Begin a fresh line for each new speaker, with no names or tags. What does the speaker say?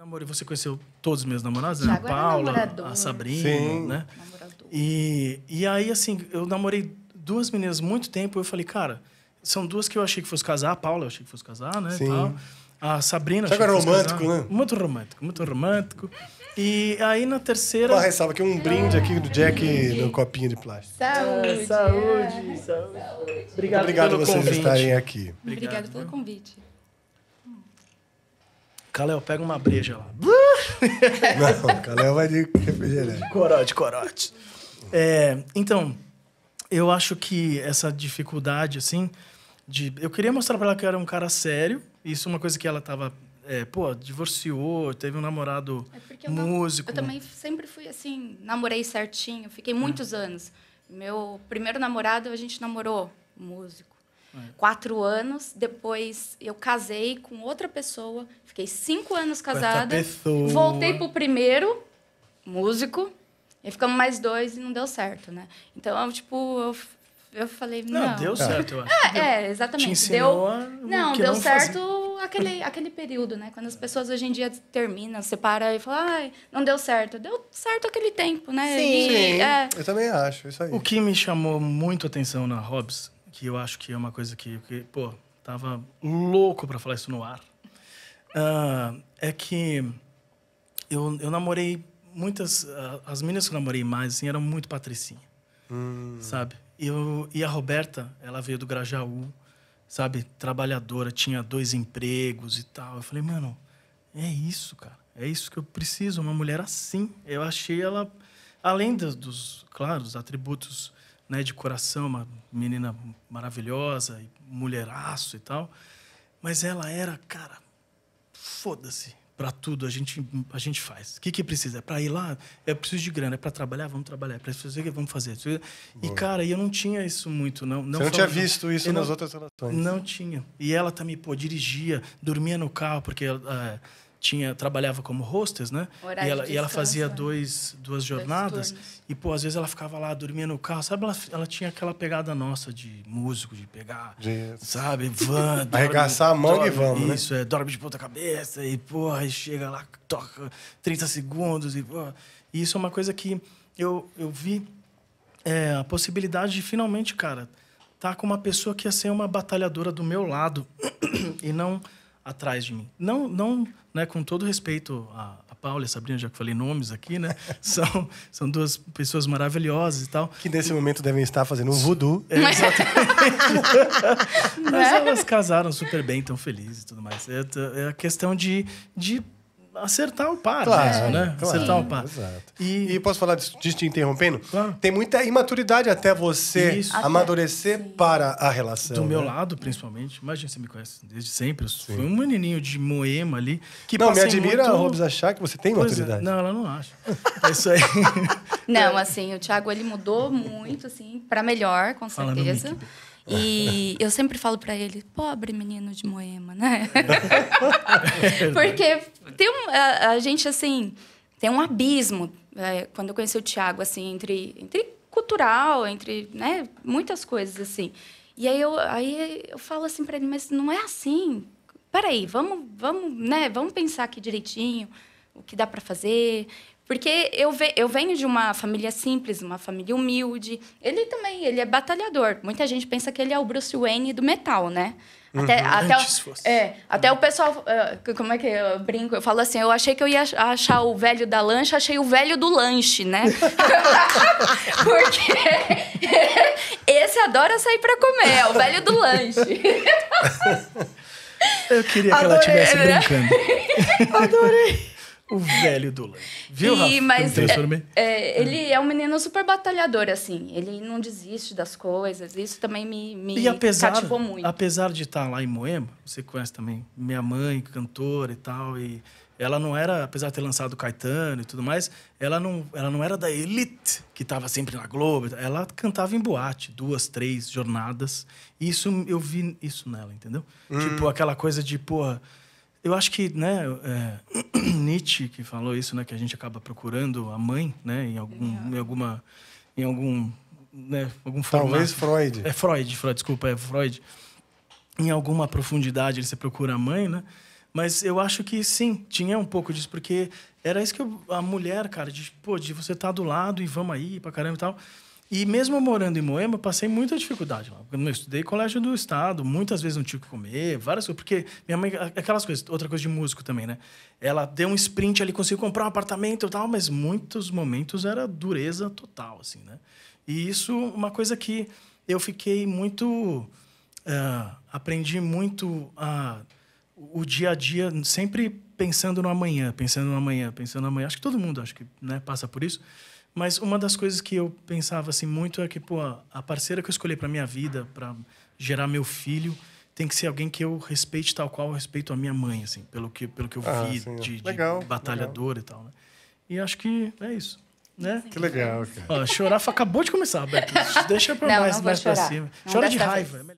Namoro, você conheceu todos os meus namorados, né? A é Paula, a Sabrina, Sim. né? E, e aí, assim, eu namorei duas meninas muito tempo. Eu falei, cara, são duas que eu achei que fosse casar. A Paula, eu achei que fosse casar, né? Sim. Tal. A Sabrina. era romântico, casar. né? Muito romântico, muito romântico. E aí na terceira. Uma ressalva aqui, um brinde aqui do Jack no copinho de plástico. Saúde! saúde, saúde. saúde.
Obrigado, Obrigado pelo vocês convite. estarem aqui. Obrigado, Obrigado pelo convite.
Caléu, pega uma breja lá.
Não, Caléu
vai de refrigerante. Corote, corote. É, então, eu acho que essa dificuldade, assim, de... Eu queria mostrar para ela que eu era um cara sério. Isso é uma coisa que ela tava é, pô, divorciou, teve um namorado é eu músico. Não, eu também
sempre fui assim, namorei certinho, fiquei muitos é. anos. Meu primeiro namorado, a gente namorou músico, é. Quatro anos, depois eu casei com outra pessoa, fiquei cinco anos casada. Voltei pro primeiro, músico, e ficamos mais dois e não deu certo, né? Então, eu, tipo, eu eu falei, não. Não, deu é. certo, eu acho. É, é exatamente. Te deu, não, deu não certo aquele, aquele período, né? Quando as pessoas hoje em dia terminam, separam e falam, ai, não deu certo. Deu certo aquele tempo, né? Sim. E, Sim. É...
Eu também acho, isso aí. O que me chamou muito atenção na Hobbs que eu acho que é uma coisa que, que pô, tava louco para falar isso no ar, uh, é que eu, eu namorei muitas. Uh, as meninas que eu namorei mais, assim, eram muito patricinha, hum. sabe? Eu, e a Roberta, ela veio do Grajaú, sabe? Trabalhadora, tinha dois empregos e tal. Eu falei, mano, é isso, cara. É isso que eu preciso, uma mulher assim. Eu achei ela, além dos, claro, dos atributos né, de coração, uma menina maravilhosa, mulheraço e tal. Mas ela era, cara, foda-se para tudo, a gente, a gente faz. O que, que precisa? É para ir lá? É preciso de grana, é para trabalhar? Vamos trabalhar. para fazer o que vamos fazer. E, cara, eu não tinha isso muito, não. não Você não tinha visto isso eu nas não, outras relações? Não tinha. E ela também, pô, dirigia, dormia no carro, porque... Uh, tinha trabalhava como hostess, né? e ela, e ela fazia dois, duas jornadas dois e pô, às vezes ela ficava lá dormia no carro, sabe? Ela, ela tinha aquela pegada nossa de músico, de pegar, sabe? Van, dorme, arregaçar a mão e vamos, né? Isso, né? é, dorme de ponta cabeça e pô, aí chega lá, toca 30 segundos e pô. E isso é uma coisa que eu eu vi é, a possibilidade de finalmente, cara, tá com uma pessoa que ia ser uma batalhadora do meu lado e não atrás de mim. Não, não, né, com todo respeito a, a Paula e a Sabrina, já que falei nomes aqui, né? são, são duas pessoas maravilhosas e tal. Que nesse e, momento devem estar fazendo um voodoo. É, exatamente. Mas elas casaram super bem, tão felizes e tudo mais. É, é a questão de, de acertar o par claro, né? Claro, acertar o par. E, e, posso falar disso, disso te interrompendo? Claro. Tem muita imaturidade até você Isso. amadurecer para a relação. Do né? meu lado, principalmente. Imagina, você me conhece desde sempre. Eu fui um menininho de Moema ali. Que não, me admira muito... a Robes achar que você tem pois é. maturidade. É. Não, ela não acha. É isso aí.
não, assim, o Thiago, ele mudou muito, assim, para melhor, com certeza. E eu sempre falo para ele, pobre menino de Moema, né? Porque tem um, a, a, gente, assim, tem um abismo. É, quando eu conheci o Tiago, assim, entre, entre cultural, entre né, muitas coisas, assim. E aí eu, aí eu falo assim para ele, mas não é assim. Peraí, vamos, vamos, né, vamos pensar aqui direitinho o que dá para fazer, porque eu, ve eu venho de uma família simples, uma família humilde. Ele também, ele é batalhador. Muita gente pensa que ele é o Bruce Wayne do metal, né? Até, uhum. até, o, é, até uhum. o pessoal. Ah, como é que eu brinco? Eu falo assim: eu achei que eu ia achar o velho da lancha, achei o velho do lanche, né? Porque esse adora sair para comer, é o velho do lanche.
eu queria que Adorei. ela estivesse né? brincando.
Adorei.
O velho do Viu, e, Mas, é,
é, é, ele é um menino super batalhador, assim. Ele não desiste das coisas. Isso também me, me e apesar, cativou muito.
Apesar de estar tá lá em Moema, você conhece também minha mãe, cantora e tal, e ela não era, apesar de ter lançado Caetano e tudo mais, ela não, ela não era da elite que estava sempre na Globo. Ela cantava em boate, duas, três jornadas. E isso eu vi isso nela, entendeu? Hum. Tipo, aquela coisa de, porra eu acho que, né, é, Nietzsche que falou isso, né, que a gente acaba procurando a mãe, né, em algum, é. em alguma, em algum, né, algum Talvez Freud. É Freud, Freud, desculpa, é Freud. Em alguma profundidade ele se procura a mãe, né? Mas eu acho que sim, tinha um pouco disso, porque era isso que eu, a mulher, cara, de, pô, de você tá do lado e vamos aí pra caramba e tal. E mesmo morando em Moema, eu passei muita dificuldade lá. Eu estudei colégio do estado, muitas vezes não tinha o que comer, várias coisas. Porque minha mãe, aquelas coisas, outra coisa de músico também, né? Ela deu um sprint ali, conseguiu comprar um apartamento e tal, mas muitos momentos era dureza total, assim, né? E isso, uma coisa que eu fiquei muito. Uh, aprendi muito a, o dia a dia, sempre pensando no amanhã, pensando no amanhã, pensando no amanhã. Acho que todo mundo acho que, né, passa por isso. Mas uma das coisas que eu pensava assim muito é que, pô, a parceira que eu escolhi para minha vida, para gerar meu filho, tem que ser alguém que eu respeite tal qual eu respeito a minha mãe, assim, pelo que, pelo que eu ah, vi sim. de, de legal, batalhador legal. e tal, né? E acho que é isso. Né? Que legal, cara. Ó, chorar acabou de começar, Beto. Deixa pra não, mais, não mais pra cima. Não Chora de raiva. Vez. É